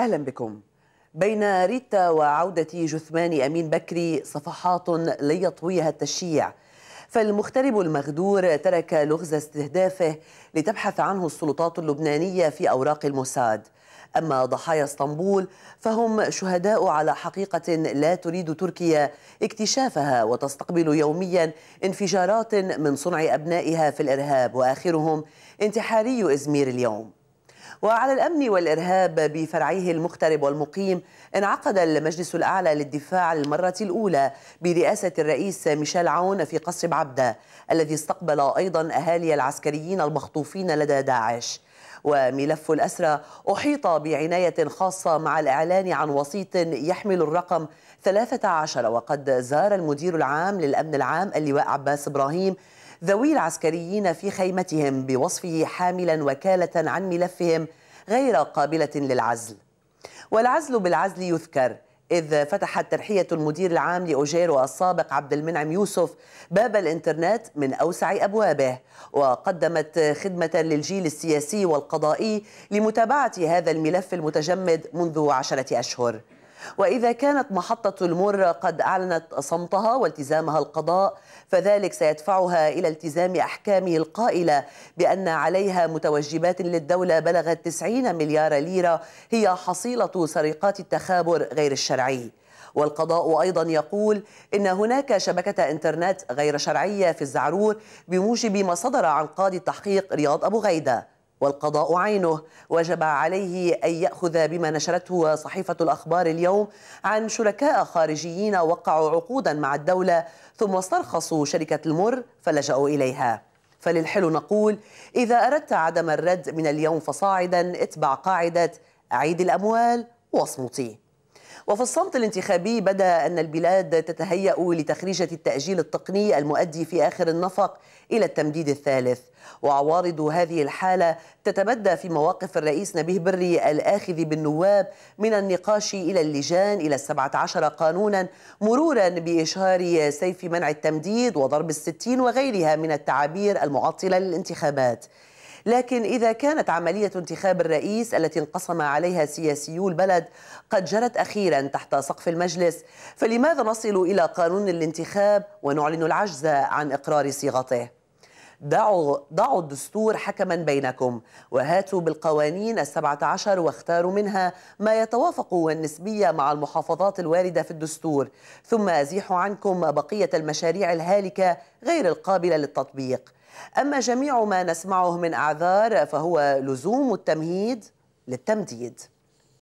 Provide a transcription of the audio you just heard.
أهلا بكم بين ريتا وعودة جثمان أمين بكري صفحات ليطويها التشييع فالمغترب المغدور ترك لغز استهدافه لتبحث عنه السلطات اللبنانية في أوراق الموساد أما ضحايا اسطنبول فهم شهداء على حقيقة لا تريد تركيا اكتشافها وتستقبل يوميا انفجارات من صنع أبنائها في الإرهاب وآخرهم انتحاري إزمير اليوم وعلى الأمن والإرهاب بفرعيه المغترب والمقيم انعقد المجلس الأعلى للدفاع للمرة الأولى برئاسة الرئيس ميشيل عون في قصر بعبدة الذي استقبل أيضا أهالي العسكريين المخطوفين لدى داعش وملف الأسرى أحيط بعناية خاصة مع الإعلان عن وسيط يحمل الرقم 13 وقد زار المدير العام للأمن العام اللواء عباس إبراهيم ذوي العسكريين في خيمتهم بوصفه حاملا وكالة عن ملفهم غير قابلة للعزل والعزل بالعزل يذكر إذ فتحت ترحية المدير العام لأوجيرو السابق عبد المنعم يوسف باب الإنترنت من أوسع أبوابه وقدمت خدمة للجيل السياسي والقضائي لمتابعة هذا الملف المتجمد منذ عشرة أشهر وإذا كانت محطة المر قد أعلنت صمتها والتزامها القضاء فذلك سيدفعها إلى التزام أحكامه القائلة بأن عليها متوجبات للدولة بلغت 90 مليار ليرة هي حصيلة سرقات التخابر غير الشرعي والقضاء أيضا يقول إن هناك شبكة إنترنت غير شرعية في الزعرور بموجب ما صدر عن قاضي التحقيق رياض أبو غيدة والقضاء عينه وجب عليه أن يأخذ بما نشرته صحيفة الأخبار اليوم عن شركاء خارجيين وقعوا عقودا مع الدولة ثم استرخصوا شركة المر فلجأوا إليها فللحلو نقول إذا أردت عدم الرد من اليوم فصاعدا اتبع قاعدة عيد الأموال واصمتي وفي الصمت الانتخابي بدا أن البلاد تتهيأ لتخريجة التأجيل التقني المؤدي في آخر النفق إلى التمديد الثالث وعوارض هذه الحالة تتبدى في مواقف الرئيس نبيه بري الآخذ بالنواب من النقاش إلى اللجان إلى السبعة عشر قانونا مرورا بإشهار سيف منع التمديد وضرب الستين وغيرها من التعابير المعطلة للانتخابات لكن إذا كانت عملية انتخاب الرئيس التي انقسم عليها سياسيو البلد قد جرت أخيرا تحت سقف المجلس فلماذا نصل إلى قانون الانتخاب ونعلن العجز عن إقرار صيغته؟ دعوا ضعوا الدستور حكما بينكم وهاتوا بالقوانين السبعة عشر واختاروا منها ما يتوافق والنسبية مع المحافظات الواردة في الدستور ثم أزيحوا عنكم بقية المشاريع الهالكة غير القابلة للتطبيق أما جميع ما نسمعه من أعذار فهو لزوم التمهيد للتمديد